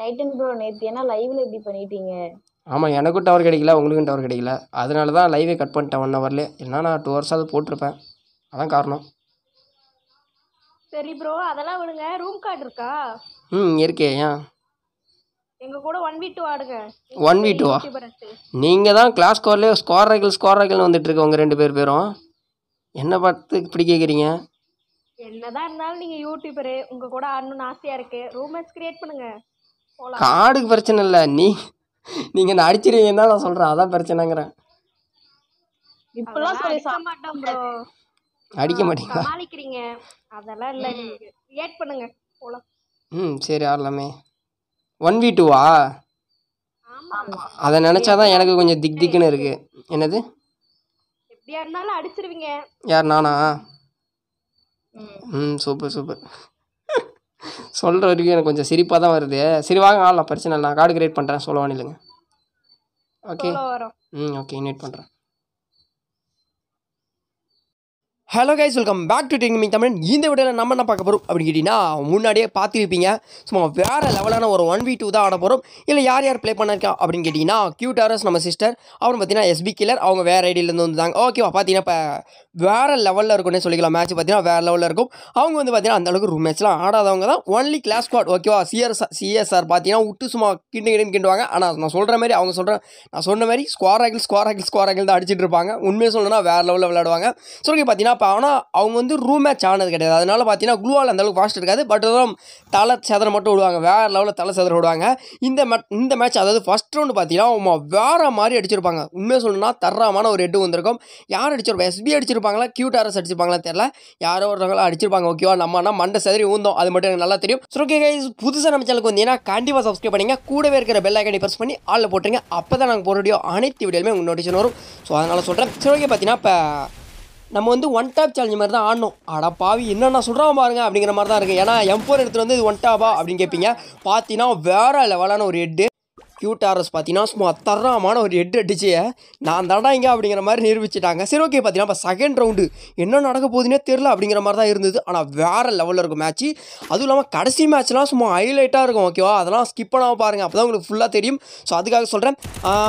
Titan bro நேற்று என்ன லைவ்ல இப்படி பண்ணிட்டீங்க ஆமாம் எனக்கும் டவர் கிடைக்கல உங்களுக்கும் டவர் கிடைக்கல அதனால தான் லைவே கட் பண்ணிட்டேன் ஒன் ஹவர்லேயே என்ன நான் டூ ஹவர்ஸாவது போட்டிருப்பேன் அதான் காரணம் சரி ப்ரோ அதெல்லாம் விடுங்க ரூம் கார்டு இருக்கா ம் இருக்கே ஏன் எங்க கூட ஒன் வீ டூ ஆடுங்க ஒன் வீ டூவா நீங்கள் தான் கிளாஸ் ஸ்கோர்லேயே ஸ்கோர் ரைக்கிள் ஸ்கோர் ரைக்கிள்னு வந்துட்டு இருக்கு உங்கள் ரெண்டு பேர் பேரும் என்ன பார்த்து இப்படி கேட்குறீங்க என்னதான் இருந்தாலும் நீங்க யூடியூபரு உங்க கூட ஆடணும்னு ஆசையா இருக்கு ரூமர்ஸ் கிரியேட் பண்ணுங்க காடுக்கு பிரச்சனை இல்லை நீ நீங்க நடிச்சிருவீங்கன்னு தான் நான் சொல்றேன் அதான் பிரச்சனைங்கிறேன் இப்பெல்லாம் சொல்லி மாட்டோம் அடிக்க மாட்டீங்களா அதெல்லாம் இல்ல கிரியேட் பண்ணுங்க ம் சரி ஆடலாமே ஒன் வி டூவா அதை நினைச்சாதான் எனக்கு கொஞ்சம் திக் திக்குன்னு இருக்கு என்னது எப்படியா இருந்தாலும் அடிச்சிருவீங்க யார் நானா ம் சூப்பர் சூப்பர் சொல்கிற வரைக்கும் எனக்கு கொஞ்சம் சிரிப்பாக தான் வருது சரி வாங்க பிரச்சனை இல்லை நான் கார்டு கிரியேட் பண்ணுறேன் சொல்ல இல்லைங்க ஓகே ம் ஓகே இன்வைட் பண்ணுறேன் hello guys welcome back to டெக்னிமிங் தமிழ் இந்த வீடியோவில் நம்ம என்ன பார்க்க போகிறோம் அப்படின்னு கேட்டிங்கன்னா முன்னாடியே பார்த்துருப்பீங்க சும்மா வேறு லெவலான ஒரு ஒன் வி டூ தான் ஆட போகிறோம் இல்லை யார் யார் ப்ளே பண்ணிருக்கா அப்படின்னு கேட்டிங்கன்னா டாரஸ் நம்ம சிஸ்டர் அப்புறம் பார்த்தீங்கன்னா எஸ்பி கில்லர் அவங்க வேறு ஐடியிலேருந்து வந்துதாங்க ஓகேவா பார்த்தீங்கன்னா இப்போ வேறு லெவலில் இருக்கும்னே சொல்லிக்கலாம் மேட்ச் பார்த்தீங்கன்னா வேறு லெவலில் இருக்கும் அவங்க வந்து பார்த்தீங்கன்னா அந்தளவுக்கு ரூம் மேட்ச்லாம் ஆடாதவங்க தான் ஒன்லி கிளாஸ் ஸ்குவாட் ஓகேவா சிஎஸ்ஆர் சிஎஸ்ஆர் பார்த்தீங்கன்னா விட்டு சும்மா கிண்டு கிண்டுன்னு கிண்டுவாங்க ஆனால் நான் சொல்கிற மாதிரி அவங்க சொல்கிறேன் நான் சொன்ன மாதிரி ஸ்குவார் ஆகில் ஸ்குவார் ஆகில் ஸ்குவார் ஆகில் தான் அடிச்சிட்டு இருப்பாங்க உண்மையை சொல்லணும்னா வேறு லெவலில் விளையாடுவாங்க சொல்லி பார்த்தீங்கன்னா இப்போ ஆனால் அவங்க வந்து ரூம் மேட்ச் ஆனது கிடையாது அதனால் பார்த்தீங்கன்னா குளுவால் அந்தளவுக்கு ஃபாஸ்ட் இருக்காது பட் அதெல்லாம் தலை செதற மட்டும் விடுவாங்க வேறு லெவலில் தலை செதற விடுவாங்க இந்த மேட் இந்த மேட்ச் அதாவது ஃபஸ்ட் ரவுண்டு பார்த்தீங்கன்னா அவங்க வேறு மாதிரி அடிச்சிருப்பாங்க உண்மையாக சொல்லணும்னா தரமான ஒரு ஹெட்டு வந்திருக்கும் யார் அடிச்சிருப்பா எஸ்பி அடிச்சிருப்பாங்களா கியூடாரஸ் அடிச்சிருப்பாங்களா தெரியல யாரோ ஒருத்தவங்களா அடிச்சிருப்பாங்க ஓகேவா நம்ம ஆனால் மண்டை செதறி ஊந்தோம் அது மட்டும் எனக்கு நல்லா தெரியும் ஸோ ஓகே கைஸ் புதுசாக நம்ம சேனலுக்கு வந்தீங்கன்னா கண்டிப்பாக சப்ஸ்கிரைப் பண்ணிங்க கூடவே இருக்கிற பெல் ஐக்கனை ப்ரெஸ் பண்ணி ஆளில் போட்டுருங்க அப்போ தான் நாங்கள் போடுற வீடியோ அனைத்து வீடியோமே உங்களுக்கு நோட்டிஷன் வரும் ஸோ அதனால் சொல்கிறேன் சரி ஓகே பார்த்தீங்கன்னா இப்போ நம்ம வந்து ஒன் டேப் சேலஞ்சு மாதிரி தான் ஆடணும் ஆடா பாவி என்னென்ன சொல்கிறான் பாருங்க அப்படிங்கிற மாதிரி தான் இருக்குது ஏன்னா எம் ஃபோர் எடுத்துகிட்டு வந்து இது ஒன் டாப்பா அப்படின்னு கேட்பீங்க பார்த்தீங்கன்னா வேறு லெவலான ஒரு ஹெட்டு கியூடாரஸ் பார்த்தீங்கன்னா சும்மா தரமான ஒரு ஹெட் அடிச்சு நான் தடா இங்கே அப்படிங்கிற மாதிரி நிரூபிச்சிட்டாங்க சரி ஓகே பார்த்தீங்கன்னா இப்போ செகண்ட் ரவுண்டு என்ன நடக்க போகுதுன்னே தெரில அப்படிங்கிற மாதிரி தான் இருந்தது ஆனால் வேறு லெவலில் இருக்கும் மேட்ச்சு அதுவும் இல்லாமல் கடைசி மேட்ச்லாம் சும்மா ஹைலைட்டாக இருக்கும் ஓகேவா அதெல்லாம் ஸ்கிப் பண்ணாமல் பாருங்கள் அப்போ தான் உங்களுக்கு ஃபுல்லாக தெரியும் ஸோ அதுக்காக சொல்கிறேன்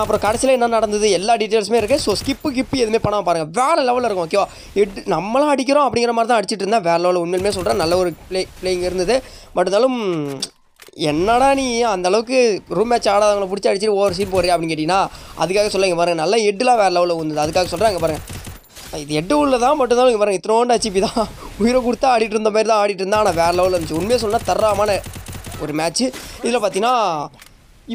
அப்புறம் கடைசியில் என்ன நடந்தது எல்லா டீட்டெயில்ஸுமே இருக்குது ஸோ ஸ்கிப்பு கிப்பு எதுவுமே பண்ணாமல் பாருங்கள் வேறு லெவலில் இருக்கும் ஓகேவா எட் நம்மளாம் அடிக்கிறோம் அப்படிங்கிற மாதிரி தான் அடிச்சிட்டு இருந்தேன் வேறு லெவலில் உண்மையுமே சொல்கிறேன் நல்ல ஒரு பிளே பிளேயிங் இருந்தது பட் இருந்தாலும் என்னடா நீ அந்த அளவுக்கு ரூம் மேட்ச் ஆடாதவங்களை பிடிச்சி அடிச்சுட்டு ஓவர் சீட் போடுறியா அப்படின்னு கேட்டிங்கன்னா அதுக்காக சொல்லுங்க பாருங்கள் நல்லா எட்டுலாம் வேறு லெவலில் வந்தது அதுக்காக சொல்கிறாங்க பாருங்கள் இது எட்டு உள்ள தான் மட்டும்தான் பாருங்க பாருங்கள் இத்தனோண்டு அச்சிப்பி தான் உயிரை கொடுத்தா ஆடிட்டு இருந்த மாதிரி தான் ஆடிட்டு இருந்தா ஆனால் வேறு லெவலில் இருந்துச்சு உண்மையாக சொன்னால் தர்றாமான ஒரு மேட்ச்சு இதில் பார்த்தீங்கன்னா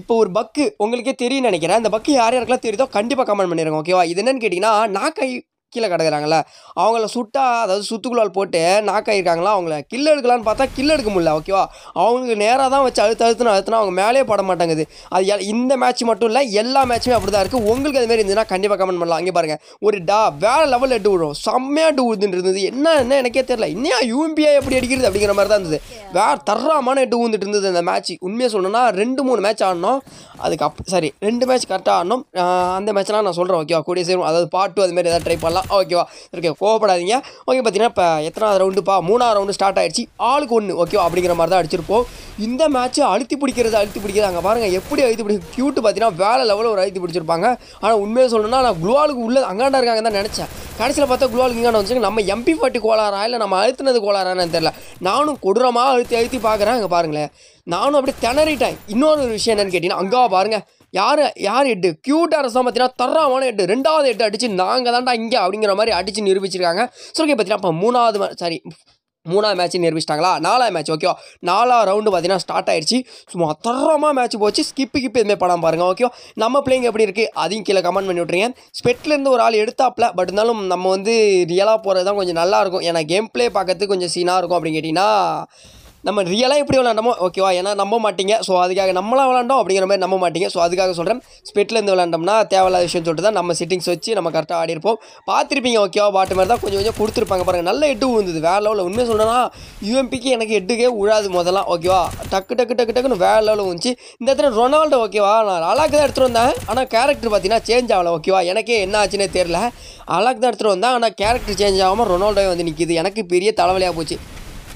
இப்போ ஒரு பக்கு உங்களுக்கே தெரியும் நினைக்கிறேன் அந்த பக்கு யார் யாருக்கெல்லாம் தெரியுதோ கண்டிப்பாக கமெண்ட் பண்ணிடுங்க ஓகேவா இது என்னன்னு கேட்டிங்கன்னா கை கீழே கிடக்குறாங்களா அவங்கள சுட்டா அதாவது சுத்துக்குள்ளால் போட்டு நாக்காயிருக்காங்களா அவங்கள கில் எடுக்கலான்னு பார்த்தா கில் எடுக்க முடியல ஓகேவா அவங்களுக்கு நேராக தான் வச்சு அழுத்து அழுத்துனா அழுத்துனா அவங்க மேலே பட மாட்டேங்குது அது இந்த மேட்ச் மட்டும் இல்லை எல்லா மேட்சுமே அப்படி தான் இருக்குது உங்களுக்கு அதுமாரி இருந்துச்சுன்னா கண்டிப்பாக கமெண்ட் பண்ணலாம் அங்கே பாருங்கள் ஒரு டா வேறு லெவலில் எட்டு விடுவோம் செம்மையாக டூ விழுந்துட்டு இருந்தது என்ன என்ன எனக்கே தெரியல இன்னும் யூபிஐ எப்படி அடிக்கிறது அப்படிங்கிற மாதிரி தான் இருந்தது வேறு தர்றாமான எட்டு விழுந்துட்டு இருந்தது அந்த மேட்ச் உண்மையாக சொல்லணும்னா ரெண்டு மூணு மேட்ச் ஆடினோம் அதுக்கு அப் சாரி ரெண்டு மேட்ச் கரெக்டாக ஆடணும் அந்த மேட்ச்லாம் நான் சொல்கிறேன் ஓகேவா கூடிய சேரும் அதாவது பாட்டு மாதிரி ஏதாவது ட்ரை பண்ணலாம் ஓகேவா ஓகே கோவப்படாதீங்க ஓகே பார்த்தீங்கன்னா இப்போ எத்தனாவது ரவுண்டுப்பா மூணாவது ரவுண்டு ஸ்டார்ட் ஆயிடுச்சு ஆளுக்கு ஒன்று ஓகேவா அப்படிங்கிற மாதிரி தான் அடிச்சிருப்போம் இந்த மேட்ச்சு அழுத்தி பிடிக்கிறது அழுத்தி பிடிக்கிறது அங்கே பாருங்கள் எப்படி அழுத்தி பிடிச்சி க்யூட்டு பார்த்தீங்கன்னா வேலை லெவலில் ஒரு அழுத்தி பிடிச்சிருப்பாங்க ஆனால் உண்மையை சொல்லணும்னா நான் குளுவாலுக்கு உள்ளே அங்காண்டா இருக்காங்க தான் நினச்சேன் கடைசியில் பார்த்தா குளுவாலுக்கு இங்காண்ட வந்துச்சுங்க நம்ம எம்பி பாட்டி கோளாரா இல்லை நம்ம அழுத்தினது கோளாரான்னு தெரில நானும் கொடூரமாக அழுத்தி அழுத்தி பார்க்குறேன் அங்கே பாருங்களேன் நானும் அப்படியே திணறிட்டேன் இன்னொரு விஷயம் என்னென்னு கேட்டிங்கன்னா அங்கே பாருங்கள் யார் யார் எட்டு க்யூட்டாக ரசம் பார்த்தீங்கன்னா தரமான எட்டு ரெண்டாவது எட்டு அடித்து நாங்கள் தான்டா இங்கே அப்படிங்கிற மாதிரி அடித்து நிரூபிச்சிருக்காங்க ஸோ ஓகே பார்த்தீங்கன்னா இப்போ மூணாவது சாரி மூணாவது மேட்ச் நிரூபிச்சிட்டாங்களா நாலாவது மேட்ச் ஓகேவா நாலாவது ரவுண்டு பார்த்தீங்கன்னா ஸ்டார்ட் ஆயிடுச்சு சும்மா தரமாக மேட்ச் போச்சு ஸ்கிப்பு கிப்பு எதுவுமே படம் பாருங்கள் ஓகேவா நம்ம பிள்ளைங்க எப்படி இருக்குது அதையும் கீழே கமெண்ட் பண்ணி விட்ருங்க ஸ்பெட்லேருந்து ஒரு ஆள் எடுத்தாப்பில் பட் இருந்தாலும் நம்ம வந்து ரியலாக போகிறது தான் கொஞ்சம் நல்லாயிருக்கும் ஏன்னா கேம் பிளே பார்க்கறதுக்கு கொஞ்சம் சீனாக இருக்கும் அப்படின்னு கேட்டிங்கன்னா நம்ம ரியலாக எப்படி விளாண்டோமோ ஓகேவா ஏன்னா நம்ப மாட்டீங்க ஸோ அதுக்காக நம்மளாம் விளாண்டோம் அப்படிங்கிற மாதிரி நம்ப மாட்டீங்க ஸோ அதுக்காக சொல்கிறேன் இருந்து விளாண்டோம்னா தேவையில்லாத விஷயம் சொல்லிட்டு தான் நம்ம செட்டிங்ஸ் வச்சு நம்ம கரெக்டாக ஆடி இருப்போம் பார்த்துருப்பீங்க ஓகேவா பாட்டு மாதிரி தான் கொஞ்சம் கொஞ்சம் கொடுத்துருப்பாங்க பாருங்கள் நல்ல எட்டு விழுந்தது வேற லெவலில் உண்மையாக சொல்லணும்னா யூஎம்பிக்கு எனக்கு எட்டுக்கே உழாது முதல்லாம் ஓகேவா டக்கு டக்கு டக்கு டக்குன்னு வேற லெவலில் வந்துச்சு இந்த இடத்துல ரொனால்டோ ஓகேவா நான் அழகாக தான் எடுத்துகிட்டு வந்தேன் ஆனால் கேரக்டர் பார்த்தீங்கன்னா சேஞ்ச் ஆகலை ஓகேவா எனக்கே என்ன ஆச்சுன்னே தெரில அழகாக தான் எடுத்துகிட்டு வந்தேன் ஆனால் கேரக்டர் சேஞ்ச் ஆகாமல் ரொனால்டோவே வந்து நிற்கிது எனக்கு பெரிய தலைவலியாக போச்சு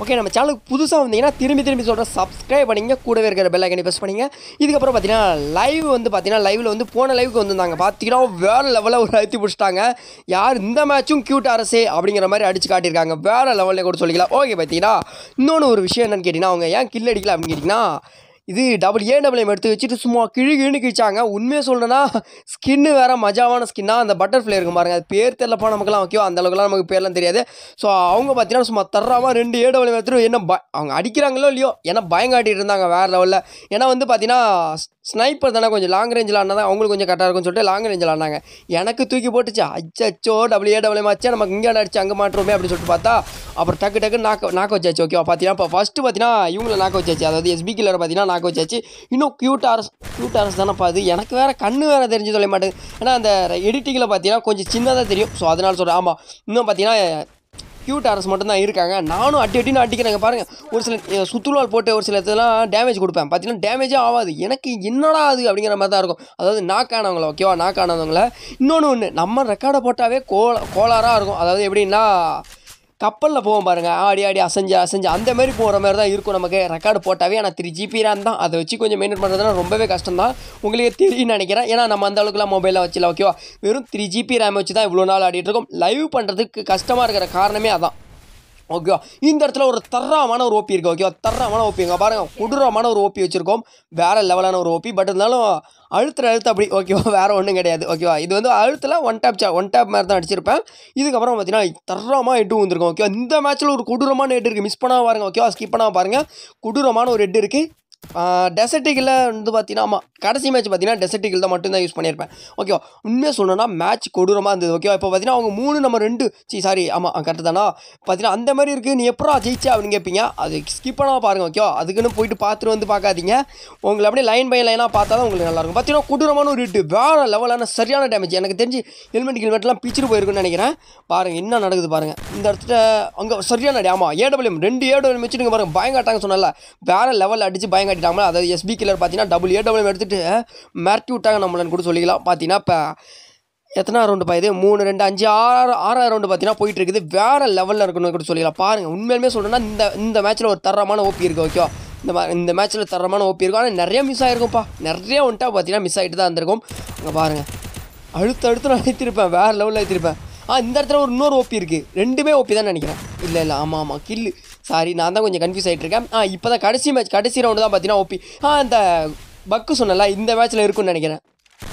ஓகே நம்ம சேனலுக்கு புதுசாக வந்தீங்கன்னா திரும்பி திரும்பி சொல்கிற சப்ஸ்கிரைப் பண்ணிங்க கூடவே இருக்கிற பெல் ஐக்கனை ப்ரெஸ் பண்ணிங்க இதுக்கப்புறம் பார்த்தீங்கன்னா லைவ் வந்து பார்த்தீங்கன்னா லைவில் வந்து போன லைவுக்கு வந்திருந்தாங்க பார்த்தீங்கன்னா வேறு லெவலில் ஒரு அழுத்தி பிடிச்சிட்டாங்க யார் இந்த மேட்ச்சும் கியூட் அரசே அப்படிங்கிற மாதிரி அடிச்சு காட்டியிருக்காங்க வேறு லெவலில் கூட சொல்லிக்கலாம் ஓகே பார்த்தீங்கன்னா இன்னொன்று ஒரு விஷயம் என்னென்னு கேட்டிங்கன்னா அவங்க ஏன் கில் அடிக்கல அப்படின்னு கேட்டிங்கன்னா இது டபுள் ஏ டபுள் எம் எடுத்து வச்சுட்டு சும்மா கிழு கிழு கிழிச்சாங்க உண்மையை சொல்லணுன்னா ஸ்கின்னு வேறு மஜாவான ஸ்கின்னாக அந்த பட்டர்ஃப்ளை இருக்கும் பாருங்கள் அது பேர் தெரிலப்பா நமக்குலாம் ஓகேவா அந்த அளவுக்குலாம் நமக்கு பேர்லாம் தெரியாது ஸோ அவங்க பார்த்தீங்கன்னா சும்மா தர்றாமல் ரெண்டு ஏ டபுள் எம் எடுத்துட்டு என்ன அவங்க அடிக்கிறாங்களோ இல்லையோ ஏன்னா பயங்காட்டிட்டு இருந்தாங்க வேறு லெவலில் ஏன்னா வந்து பார்த்தீங்கன்னா ஸ்னைப்பர் தானே கொஞ்சம் லாங் ரேஞ்சில் தான் அவங்களுக்கு கொஞ்சம் கரெக்டாக இருக்கும்னு சொல்லிட்டு லாங் ரேஞ்சில் ஆடினாங்க எனக்கு தூக்கி போட்டுச்சு அச்சோ டபுள் ஏ டபுள் எம் ஆச்சு நமக்கு இங்கே அடிச்சு அங்கே மாட்டுறோமே அப்படின்னு சொல்லிட்டு பார்த்தா அப்புறம் டக்கு டக்கு நாக்க நாக்க வச்சாச்சு ஓகேவா பார்த்தீங்கன்னா இப்போ ஃபஸ்ட்டு பார்த்தீங்கன்னா இவங்கள நாக்க வச்சாச்சு அதாவது எஸ்பி பார்த்தீங்கன்னா பார்க்க வச்சாச்சு இன்னும் க்யூட் ஆர்ஸ் க்யூட் ஆர்ஸ் தானே பார்த்து எனக்கு வேறு கண்ணு வேறு தெரிஞ்சு சொல்ல மாட்டேங்குது ஏன்னா அந்த எடிட்டிங்கில் பார்த்தீங்கன்னா கொஞ்சம் சின்னதாக தெரியும் ஸோ அதனால் சொல்கிறேன் ஆமாம் இன்னும் பார்த்தீங்கன்னா க்யூட் அரசு மட்டும்தான் இருக்காங்க நானும் அட்டி அட்டின்னு அட்டிக்கிறேங்க பாருங்கள் ஒரு சில சுற்றுலால் போட்டு ஒரு சில இதெல்லாம் டேமேஜ் கொடுப்பேன் பார்த்தீங்கன்னா டேமேஜே ஆகாது எனக்கு என்னடா அது அப்படிங்கிற மாதிரி தான் இருக்கும் அதாவது நாக்கானவங்கள ஓகேவா நாக்கானவங்கள இன்னொன்று ஒன்று நம்ம ரெக்கார்டை போட்டாவே கோ கோளாராக இருக்கும் அதாவது எப்படின்னா கப்பலில் போவோம் பாருங்கள் ஆடி ஆடி அசைஞ்சு அசைஞ்சு அந்த மாதிரி போகிற மாதிரி தான் இருக்கும் நமக்கு ரெக்கார்டு போட்டாவே ஆனால் த்ரீ ஜிபி ரேம் தான் அதை வச்சு கொஞ்சம் மெயின்டைன் பண்ணுறதுனா ரொம்பவே கஷ்டம் தான் உங்களுக்கு தெரியும் நினைக்கிறேன் ஏன்னா நம்ம அந்த அளவுக்குலாம் மொபைலில் வச்சில ஓகேவா வெறும் த்ரீ ஜிபி ரேம் வச்சு தான் இவ்வளோ நாள் ஆடிட்டுருக்கோம் லைவ் பண்ணுறதுக்கு கஷ்டமாக இருக்கிற காரணமே அதான் ஓகேவா இந்த இடத்துல ஒரு தர்றாமான ஒரு ஓபி இருக்குது ஓகேவா தர்றாமான ஓபிங்க பாருங்கள் கொடூரமான ஒரு ஓபி வச்சுருக்கோம் வேறு லெவலான ஒரு ஓபி பட் இருந்தாலும் அழுத்துற அழுத்த அப்படி ஓகேவா வேறு ஒன்றும் கிடையாது ஓகேவா இது வந்து அழுத்தில் ஒன் டேப் சா ஒன் டேப் மாதிரி தான் அடிச்சிருப்பேன் இதுக்கப்புறம் பார்த்தீங்கன்னா தர்றமாக எட்டு வந்திருக்கும் ஓகேவா இந்த மேட்ச்சில் ஒரு கொடூரமான எட்டு இருக்குது மிஸ் பண்ணாமல் பாருங்கள் ஓகேவா ஸ்கிப் பண்ணாமல் பாருங்கள் கொடூரமான ஒரு எட்டு இருக்குது டெசர்டிகில் வந்து பார்த்தீங்கன்னா ஆமாம் கடைசி மேட்ச் பார்த்தீங்கன்னா டெசர்டிக்கில் தான் மட்டும்தான் யூஸ் பண்ணியிருப்பேன் ஓகேவா உண்மையாக சொல்லணும்னா மேட்ச் கொடூரமாக இருந்தது ஓகேவா இப்போ பார்த்தீங்கன்னா அவங்க மூணு நம்ம ரெண்டு சி சாரி ஆமாம் கரெக்ட் தானா பார்த்தீங்கன்னா அந்த மாதிரி இருக்குது நீ எப்படா ஜெயிச்சா அப்படின்னு கேட்பீங்க அது ஸ்கிப் பண்ணாமல் பாருங்கள் ஓகேவா அதுக்குன்னு போயிட்டு பார்த்துட்டு வந்து பார்க்காதீங்க உங்களை அப்படியே லைன் பை லைனாக பார்த்தா தான் உங்களுக்கு நல்லாயிருக்கும் பார்த்தீங்கன்னா கொடூரமான ஒரு வேறு லெவலான சரியான டேமேஜ் எனக்கு தெரிஞ்சு ஹெல்மெட் ஹெல்மெட்லாம் பிச்சுட்டு போயிருக்குன்னு நினைக்கிறேன் பாருங்கள் என்ன நடக்குது பாருங்கள் இந்த இடத்துல அங்கே சரியான ஆமாம் ஏடபிள்யூம் ரெண்டு ஏடபிள்யூம் வச்சுட்டு பாருங்கள் பயங்காட்டாங்க சொன்னால வேறு லெவலில் அடித்து பயங்கர கேங் கட்டிட்டாங்களா அதாவது எஸ்பி கிளர் பார்த்தீங்கன்னா டபுள் ஏ டபுள் எடுத்துகிட்டு மிரட்டி விட்டாங்க நம்மளன்னு கூட சொல்லிக்கலாம் பார்த்தீங்கன்னா இப்போ எத்தனை ரவுண்டு பாயுது மூணு ரெண்டு அஞ்சு ஆறு ஆறாவது ரவுண்டு பார்த்தீங்கன்னா போயிட்டு இருக்குது வேறு லெவலில் இருக்குன்னு கூட சொல்லிக்கலாம் பாருங்கள் உண்மையிலுமே சொல்கிறேன்னா இந்த இந்த மேட்ச்சில் ஒரு தரமான ஓபி இருக்குது ஓகே இந்த மா இந்த மேட்ச்சில் தரமான ஓபி இருக்கும் ஆனால் நிறையா மிஸ் ஆகிருக்கும்ப்பா நிறைய வந்துட்டா பார்த்தீங்கன்னா மிஸ் ஆகிட்டு தான் இருந்திருக்கும் அங்கே பாருங்கள் அடுத்து அடுத்து நான் அழைத்திருப்பேன் வேறு லெவலில் அழைத்திருப்பேன் ஆ இந்த இடத்துல ஒரு இன்னொரு ஓபி இருக்குது ரெண்டுமே ஓபி தான் நினைக்கிறேன் இல்லை இல்லை ஆமாம் ஆமாம் கில்லு சாரி நான் தான் கொஞ்சம் கன்ஃபியூஸ் ஆகிட்டு இருக்கேன் ஆ இப்போ தான் கடைசி மேட்ச் கடைசி ரவுண்டு தான் பார்த்தீங்கன்னா ஓபி ஆ அந்த பக்கு சொன்னல இந்த மேட்ச்சில் இருக்கும்னு நினைக்கிறேன்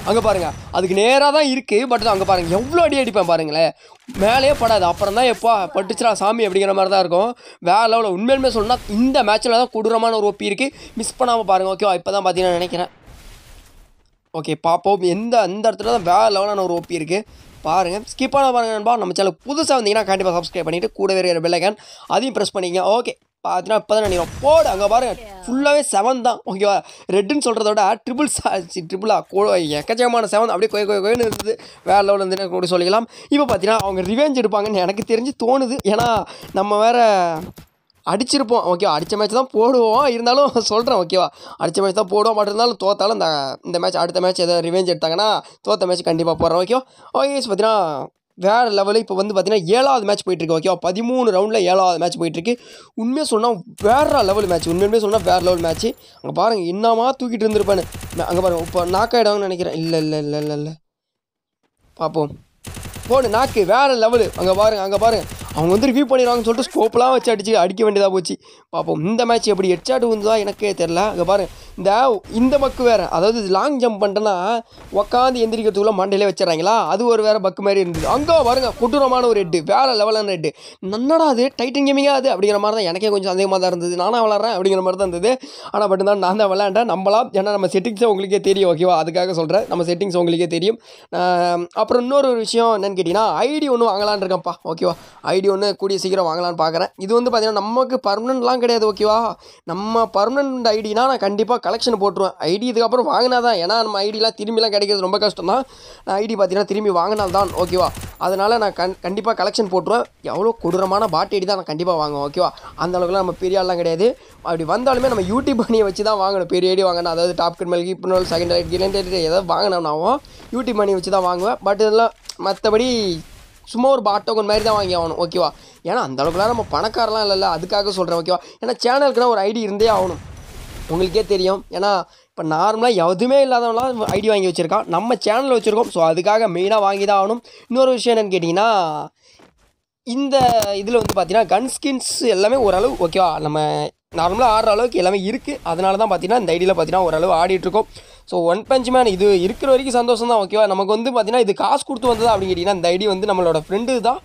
அங்கே பாருங்கள் அதுக்கு நேராக தான் இருக்குது பட் தான் அங்கே பாருங்கள் எவ்வளோ அடி அடிப்பேன் பாருங்களேன் மேலேயே படாது அப்புறம் தான் எப்போ பட்டுச்சுடா சாமி அப்படிங்கிற மாதிரி தான் இருக்கும் வேற லெவலில் உண்மையிலுமே சொன்னால் இந்த மேட்ச்சில் தான் கொடூரமான ஒரு ஓப்பி இருக்குது மிஸ் பண்ணாமல் பாருங்கள் ஓகேவா இப்போ தான் பார்த்தீங்கன்னா நினைக்கிறேன் ஓகே பார்ப்போம் எந்த அந்த இடத்துல தான் வேற லெவலான ஒரு ஓப்பி இருக்குது பாருங்கள் ஸ்கிப் பண்ண பாருங்கள் நம்ம சேனல் புதுசாக வந்தீங்கன்னா கண்டிப்பாக சப்ஸ்கிரைப் பண்ணிவிட்டு கூட வேறு பெல்லைக்கன் அதையும் ப்ரெஸ் பண்ணிங்க ஓகே பார்த்தீங்கன்னா இப்போ தான் நினைக்கிறோம் போடு அங்கே பாருங்கள் ஃபுல்லாகவே செவன் தான் ஓகேவா ரெட்டுன்னு சொல்கிறத விட ட்ரிபிள் சாச்சு ட்ரிபிளா கோ எக்கச்சகமான செவன் அப்படியே கொய் கொய் கோயின்னு இருந்தது வேற லெவலில் இருந்துன்னு கூட சொல்லிக்கலாம் இப்போ பார்த்தீங்கன்னா அவங்க ரிவெஞ்ச் எடுப்பாங்கன்னு எனக்கு தெரிஞ்சு தோணுது ஏன்னா நம்ம வேறு அடிச்சிருப்போம் ஓகேவா அடித்த மேட்ச் தான் போடுவோம் இருந்தாலும் சொல்கிறேன் ஓகேவா அடித்த மேட்ச் தான் போடுவோம் பட் இருந்தாலும் தோத்தாலும் இந்த மேட்ச் அடுத்த மேட்ச் எதாவது ரிவெஞ்ச் எடுத்தாங்கன்னா தோத்த மேட்ச் கண்டிப்பாக போடுறோம் ஓகேவா ஓகே பார்த்தீங்கன்னா வேறு லெவலில் இப்போ வந்து பார்த்திங்கன்னா ஏழாவது மேட்ச் போயிட்டுருக்கு ஓகேவா பதிமூணு ரவுண்டில் ஏழாவது மேட்ச் போயிட்டுருக்கு உண்மையாக சொன்னால் வேறு லெவல் மேட்ச் உண்மையுமே சொன்னால் வேறு லெவல் மேட்ச்சு அங்கே பாருங்கள் என்னமா தூக்கிட்டு இருந்திருப்பேன் அங்கே பாருங்கள் இப்போ நாக் ஆகிடுவாங்கன்னு நினைக்கிறேன் இல்லை இல்லை இல்லை இல்லை இல்லை பார்ப்போம் போடு நாக்கு வேறு லெவலு அங்கே பாருங்கள் அங்கே பாருங்கள் அவங்க வந்து ரிவ்யூ பண்ணிடுவாங்கன்னு சொல்லிட்டு ஸ்கோப்லாம் வச்சு அடிச்சு அடிக்க வேண்டியதாக போச்சு பார்ப்போம் இந்த மேட்ச் எப்படி ஹெட்ஷாட் விழுந்ததா எனக்கே தெரில அங்கே பாருங்க இந்த இந்த பக்கு வேறு அதாவது லாங் ஜம்ப் பண்ணிட்டேன்னா உக்காந்து எந்திரிக்கிறதுக்குள்ளே மண்டையிலே வச்சிடறாங்களா அது ஒரு வேறு பக்கு மாதிரி இருந்தது அங்கே பாருங்க கொடூரமான ஒரு ஹெட்டு வேறு லெவலான ஹெட்டு நன்னடா அது டைட்டன் கேமிங்காக அது அப்படிங்கிற மாதிரி தான் எனக்கே கொஞ்சம் சந்தேகமாக தான் இருந்தது நானாக விளாட்றேன் அப்படிங்கிற மாதிரி தான் இருந்தது ஆனால் பட் தான் நான் தான் விளாண்டேன் நம்மளாம் ஏன்னா நம்ம செட்டிங்ஸை உங்களுக்கே தெரியும் ஓகேவா அதுக்காக சொல்கிறேன் நம்ம செட்டிங்ஸ் உங்களுக்கே தெரியும் அப்புறம் இன்னொரு விஷயம் என்னென்னு கேட்டிங்கன்னா ஐடி ஒன்று வாங்கலான் இருக்கேன்ப்பா ஓகேவா ஐடி வீடியோ ஒன்று கூடிய சீக்கிரம் வாங்கலான்னு பார்க்குறேன் இது வந்து பார்த்திங்கன்னா நமக்கு பர்மனெண்ட்லாம் கிடையாது ஓகேவா நம்ம பர்மனெண்ட் ஐடினா நான் கண்டிப்பாக கலெக்ஷன் போட்டுருவேன் ஐடி இதுக்கப்புறம் வாங்கினா தான் ஏன்னா நம்ம ஐடிலாம் திரும்பிலாம் கிடைக்கிறது ரொம்ப கஷ்டம் தான் நான் ஐடி பார்த்தீங்கன்னா திரும்பி வாங்கினால்தான் ஓகேவா அதனால் நான் கண் கண்டிப்பாக கலெக்ஷன் போட்டுருவேன் எவ்வளோ கொடூரமான பாட்டி ஐடி தான் நான் கண்டிப்பாக வாங்குவேன் ஓகேவா அந்த அளவுக்குலாம் நம்ம பெரிய ஆள்லாம் கிடையாது அப்படி வந்தாலுமே நம்ம யூடியூப் பண்ணியை வச்சு தான் வாங்கணும் பெரிய ஐடி வாங்கணும் அதாவது டாப் கிரிமல் இப்போ செகண்ட் ஐடி கிலண்ட் ஏதாவது வாங்கினோம்னாவும் யூடியூப் பணியை வச்சு தான் வாங்குவேன் பட் இதெல்லாம் மற்றபடி சும்மா ஒரு பாட்டோகன் மாதிரி தான் வாங்கி ஆகணும் ஓகேவா ஏன்னா அந்தளவுக்குலாம் நம்ம பணக்காரலாம் இல்லைல்ல அதுக்காக சொல்கிறேன் ஓகேவா ஏன்னா சேனலுக்குனா ஒரு ஐடி இருந்தே ஆகணும் உங்களுக்கே தெரியும் ஏன்னா இப்போ நார்மலாக எதுவுமே இல்லாதவங்களாம் ஐடி வாங்கி வச்சுருக்கான் நம்ம சேனல் வச்சுருக்கோம் ஸோ அதுக்காக மெயினாக வாங்கி தான் ஆகணும் இன்னொரு விஷயம் என்னென்னு கேட்டிங்கன்னா இந்த இதில் வந்து பார்த்தீங்கன்னா கன் ஸ்கின்ஸ் எல்லாமே ஓரளவு ஓகேவா நம்ம நார்மலாக ஆடுற அளவுக்கு எல்லாமே இருக்குது அதனால தான் பார்த்தீங்கன்னா இந்த ஐடியில் பார்த்தீங்கன்னா ஓரளவு ஆடிட்டுருக்கோம் ஸோ ஒன் பஞ்ச் மேன் இது இருக்கிற வரைக்கும் சந்தோஷம் தான் ஓகேவா நமக்கு வந்து பார்த்தீங்கன்னா இது காசு கொடுத்து வந்ததா அப்படின்னு கேட்டிங்கன்னா இந்த ஐடி வந்து நம்மளோட ஃப்ரெண்டு தான்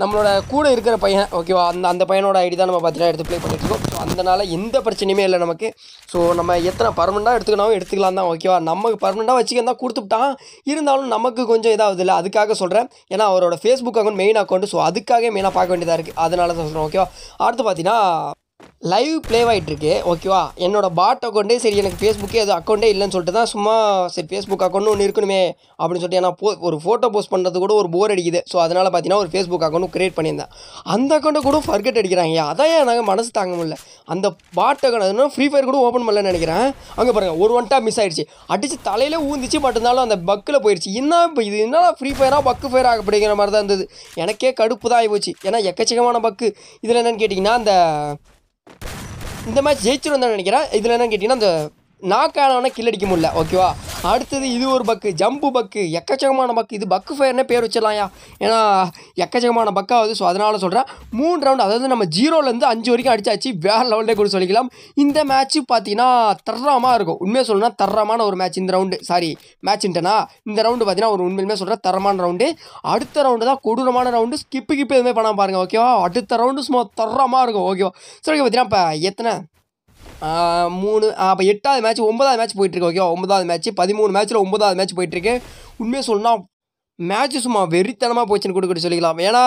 நம்மளோட கூட இருக்கிற பையன் ஓகேவா அந்த அந்த பையனோட ஐடி தான் நம்ம பார்த்தீங்கன்னா எடுத்து ப்ளே பண்ணிட்டுருக்கோம் ஸோ அதனால் எந்த பிரச்சனையுமே இல்லை நமக்கு ஸோ நம்ம எத்தனை பர்மனண்டாக எடுத்துக்கணும் எடுத்துக்கலாம் தான் ஓகேவா நமக்கு பர்மனெண்டாக வச்சுக்கந்தா கொடுத்துட்டான் இருந்தாலும் நமக்கு கொஞ்சம் இதாகுது இல்லை அதுக்காக சொல்கிறேன் ஏன்னா அவரோட Facebook account main account so அதுக்காக மெயினாக பார்க்க வேண்டியதாக இருக்குது அதனால தான் சொல்கிறேன் ஓகேவா அடுத்து பார்த்தீங்கன்னா லைவ் ப்ளேவ் ஆகிட்டுருக்கு ஓகேவா என்னோடய பாட் அக்கௌண்ட்டே சரி எனக்கு ஃபேஸ்புக்கே அது அக்கௌண்ட்டே இல்லைன்னு சொல்லிட்டு தான் சும்மா சரி ஃபேஸ்புக் அக்கௌண்ட்டு ஒன்று இருக்கணுமே அப்படின்னு சொல்லிட்டு ஏன்னா போ ஒரு ஃபோட்டோ போஸ்ட் பண்ணுறது கூட ஒரு போர் அடிக்குது ஸோ அதனால் பார்த்தீங்கன்னா ஒரு ஃபேஸ்புக் அக்கௌண்ட்டும் க்ரியேட் பண்ணியிருந்தேன் அந்த அக்கௌண்ட்டை கூட ஃபர்கெட் அடிக்கிறாங்க அதான் நாங்கள் மனசு தாங்க முடியல அந்த பாட் அக்கௌண்ட் ஃப்ரீ ஃபயர் கூட ஓப்பன் பண்ணலன்னு நினைக்கிறேன் அங்கே பாருங்கள் ஒரு ஒன்ட்டாக மிஸ் ஆகிடுச்சு அடித்து தலையில் ஊந்துச்சு இருந்தாலும் அந்த பக்கில் போயிடுச்சு இன்னும் இப்போ இது என்ன ஃப்ரீ ஃபயராக பக்கு ஃபயர் ஆக அப்படிங்கிற மாதிரி தான் இருந்தது எனக்கே கடுப்பு தான் ஆகி போச்சு ஏன்னா எக்கச்சக்கமான பக்கு இதில் என்னென்னு கேட்டிங்கன்னா அந்த இந்த மேட்ச் ஜெயிச்சிருந்தான்னு நினைக்கிறேன் இதில் என்னன்னு கேட்டிங்கன்னா அந்த நாக் ஆனவனே கில்லடிக்க முடியல ஓகேவா அடுத்தது இது ஒரு பக்கு ஜம்பு பக்கு எக்கச்சகமான பக்கு இது பக்கு ஃபயர்னே பேர் வச்சிடலாம்யா ஏன்னா எக்கச்சகமான பக்காவது ஸோ அதனால் சொல்கிறேன் மூணு ரவுண்ட் அதாவது நம்ம ஜீரோலேருந்து அஞ்சு வரைக்கும் அடிச்சாச்சு வேறு லெவலில் கூட சொல்லிக்கலாம் இந்த மேட்ச்சு பார்த்தீங்கன்னா தர்றமாக இருக்கும் உண்மையாக சொல்லணும்னா தர்றமான ஒரு மேட்ச் இந்த ரவுண்டு சாரி மேட்ச்ன்ட்டனா இந்த ரவுண்டு பார்த்தீங்கன்னா ஒரு உண்மையுமே சொல்கிறேன் தரமான ரவுண்டு அடுத்த ரவுண்டு தான் கொடூரமான ரவுண்டு ஸ்கிப்பு கிப்பு எதுவுமே பண்ணாமல் பாருங்கள் ஓகேவா அடுத்த ரவுண்டு சும்மா தர்றமாக இருக்கும் ஓகேவா சரி பார்த்தீங்கன்னா இப்போ எத்தனை மூணு அப்போ எட்டாவது மேட்ச் ஒன்பதாவது மேட்ச் போயிட்டுருக்கு ஓகேவா ஒன்பதாவது மேட்ச் பதிமூணு மேட்ச்சில் ஒன்பதாவது மேட்ச் போயிட்டுருக்கு உண்மையாக சொல்லணும்னா மேட்ச்சு சும்மா வெறித்தனமாக போச்சுன்னு கொடுக்க சொல்லிக்கலாம் ஏன்னா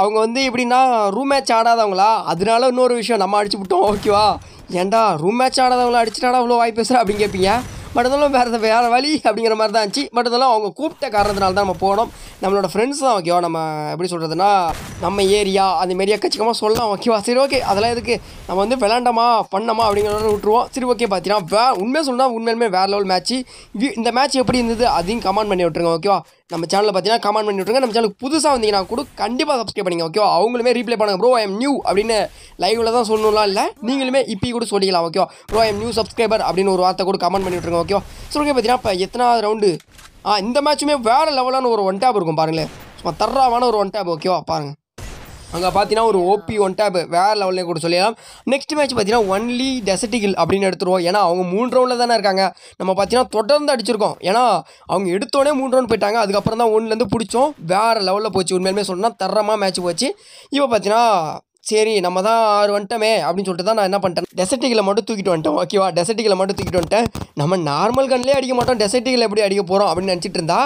அவங்க வந்து எப்படின்னா ரூம் மேட்ச் ஆடாதவங்களா அதனால இன்னொரு விஷயம் நம்ம அடிச்சு விட்டோம் ஓகேவா ஏன்டா ரூம் மேட்ச் ஆடாதவங்களா அடிச்சுட்டாடா அவ்வளோ வாய்ப்பு பேசுகிறேன் அப்படின்னு கேட்பீங்க பட் அதெல்லாம் வேறு வேறு வழி அப்படிங்கிற மாதிரி தான் இருந்துச்சு பட் அதெல்லாம் அவங்க கூப்பிட்ட காரணத்தினால தான் நம்ம போனோம் நம்மளோட ஃப்ரெண்ட்ஸ் தான் ஓகேவா நம்ம எப்படி சொல்கிறதுனா நம்ம ஏரியா அந்தமாரி எக்கச்சக்கமாக சொல்லலாம் ஓகேவா சரி ஓகே அதெல்லாம் எதுக்கு நம்ம வந்து விளாண்டமா பண்ணமா அப்படிங்கிறத விட்டுருவோம் சரி ஓகே பார்த்தீங்கன்னா வே உண்மையாக சொன்னால் உண்மையிலுமே வேறு லெவல் மேட்ச்சு இந்த மேட்ச் எப்படி இருந்தது அதையும் கமெண்ட் பண்ணி விட்டுருங்க ஓகேவா நம்ம சேனல் பார்த்தீங்கன்னா கமெண்ட் பண்ணி விட்ருங்க நம்ம சேனலுக்கு புதுசாக வந்தீங்கன்னா கூட கண்டிப்பாக சப்ஸ்கிரைப் பண்ணிங்க ஓகே அவங்களுமே ரீப்ளை பண்ணுங்க ப்ரோ ஐம் எம் நியூ அப்படின்னு லைவ்ல தான் சொல்லணும்லாம் இல்லை நீங்களுமே இப்போ கூட சொல்லிக்கலாம் okay bro I'm am new subscriber அப்படின்னு ஒரு வார்த்தை கூட கமெண்ட் பண்ணி இருக்கோம் ஓகே ஸோ ஓகே பார்த்தீங்கன்னா இப்போ எத்தனாவது ரவுண்டு ஆ இந்த மேட்ச்சுமே வேறு லெவலான ஒரு ஒன் டேப் இருக்கும் பாருங்களேன் சும்மா தர்றாவான ஒரு ஒன் டேப் ஓகேவா பாருங்கள் அங்கே பார்த்தீங்கன்னா ஒரு ஓபி ஒன் டேப் வேறு லெவலில் கூட சொல்லிடலாம் நெக்ஸ்ட் மேட்ச் பார்த்தீங்கன்னா ஒன்லி டெசட்டிகில் அப்படின்னு எடுத்துருவோம் ஏன்னா அவங்க மூணு ரவுண்டில் தானே இருக்காங்க நம்ம பார்த்தீங்கன்னா தொடர்ந்து அடிச்சிருக்கோம் ஏன்னா அவங்க எடுத்தோடனே மூணு ரவுண்ட் போயிட்டாங்க அதுக்கப்புறம் தான் ஒன்லேருந்து பிடிச்சோம் வேறு லெவலில் போச்சு உண்மையிலுமே சொன்னால் தரமாக மேட்ச் போச்சு இப்போ பார்த்தீங்கன்னா சரி நம்ம தான் ஆறு வந்துட்டோமே அப்படின்னு சொல்லிட்டு தான் நான் என்ன பண்ணிட்டேன் டெசர்ட்டிகளை மட்டும் தூக்கிட்டு வந்துட்டோம் ஓகேவா டெசர்ட்டிகளை மட்டும் தூக்கிட்டு வந்துட்டேன் நம்ம நார்மல் கன்லேயே அடிக்க மாட்டோம் டெசர்ட்டிகளை எப்படி அடிக்க போகிறோம் அப்படின்னு நினச்சிட்டு இருந்தா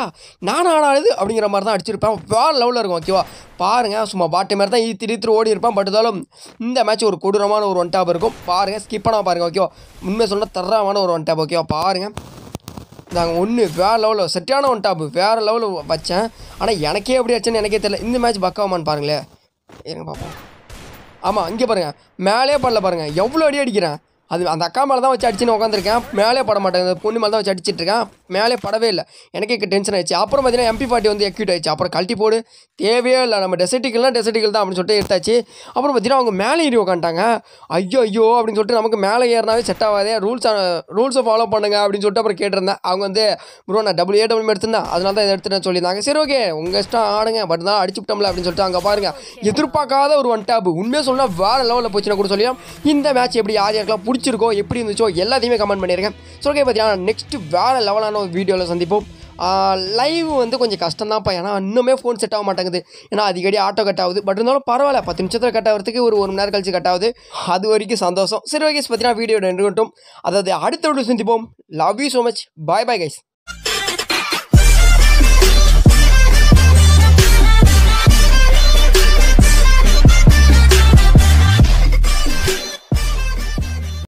நான் ஆடாது அப்படிங்கிற மாதிரி தான் அடிச்சிருப்பேன் வேறு லெவலில் இருக்கும் ஓகேவா பாருங்கள் சும்மா பாட்டு மாதிரி தான் ஈத்தி ஈத்து ஓடி இருப்பேன் பட் இருந்தாலும் இந்த மேட்ச் ஒரு கொடூரமான ஒரு ஒன் டாப் இருக்கும் பாருங்கள் ஸ்கிப் பாருங்கள் ஓகேவா உண்மை சொன்னால் தரமான ஒரு ஒன் டாப் ஓகேவா பாருங்கள் நாங்கள் ஒன்று வேறு லெவலில் செட்டான ஒன் டாப்பு வேறு லெவலில் வச்சேன் ஆனால் எனக்கே எப்படி ஆச்சுன்னு எனக்கே தெரியல இந்த மேட்ச் பக்காவாமான்னு பாருங்களேன் இருங்க பார்ப்போம் ஆமாம் இங்கே பாருங்கள் மேலே பண்ணல பாருங்கள் எவ்வளோ அடி அடிக்கிறேன் அது அந்த அக்கா மேலே தான் வச்சு அடிச்சுன்னு உட்காந்துருக்கேன் மேலே பட அந்த பொண்ணு மேலே தான் வச்சு அடிச்சிட்ருக்கேன் மேலே படவே இல்லை எனக்கே டென்ஷன் ஆயிடுச்சு அப்புறம் பார்த்தீங்கன்னா எம்பி பாட்டி வந்து எக்யூட் ஆயிடுச்சு அப்புறம் கழட்டி போடு தேவையே இல்லை நம்ம டெசர்ட்டிக்கல்னால் டெசர்ட்டிக்கல் தான் அப்படின்னு சொல்லிட்டு எடுத்தாச்சு அப்புறம் பார்த்தீங்கன்னா அவங்க மேலே ஏறி உட்காந்துட்டாங்க ஐயோ ஐயோ அப்படின்னு சொல்லிட்டு நமக்கு மேலே ஏறினாவே செட் ஆகாதே ரூல்ஸ் ரூல்ஸை ஃபாலோ பண்ணுங்க அப்படின்னு சொல்லிட்டு அப்புறம் கேட்டிருந்தேன் அவங்க வந்து ப்ரோ நான் டபுள் ஏ டபுள் எடுத்திருந்தேன் அதனால தான் இதை எடுத்துட்டேன் சொல்லியிருந்தாங்க சரி ஓகே உங்கள் இஷ்டம் ஆடுங்க பட் தான் அடிச்சுட்டோம்ல அப்படின்னு சொல்லிட்டு அங்கே பாருங்கள் எதிர்பார்க்காத ஒரு ஒன் டேப் உண்மையாக சொன்னால் வேறு லெவலில் போச்சுன்னா கூட சொல்லியும் இந்த மேட்ச் எப்படி ஆதி இருக்கலாம் பிடிச்சிருக்கோ எப்படி இருந்துச்சோ எல்லாத்தையுமே கமெண்ட் பண்ணியிருக்கேன் ஸோ ஓகே பார்த்தீங்கன்னா நெக்ஸ்ட் வேறு லெவலான ஒரு வீடியோவில் சந்திப்போம் லைவ் வந்து கொஞ்சம் கஷ்டம் தான்ப்பா ஏன்னா இன்னுமே ஃபோன் செட் ஆக மாட்டேங்குது ஏன்னா அடிக்கடி ஆட்டோ கட் ஆகுது பட் இருந்தாலும் பரவாயில்ல பத்து நிமிஷத்தில் கட் ஆகிறதுக்கு ஒரு ஒரு மணி நேரம் கழிச்சு கட் ஆகுது அது வரைக்கும் சந்தோஷம் சரி ஓகே பார்த்தீங்கன்னா வீடியோ நின்றுட்டும் அதாவது அடுத்த வீடியோ சந்திப்போம் love you so much bye bye guys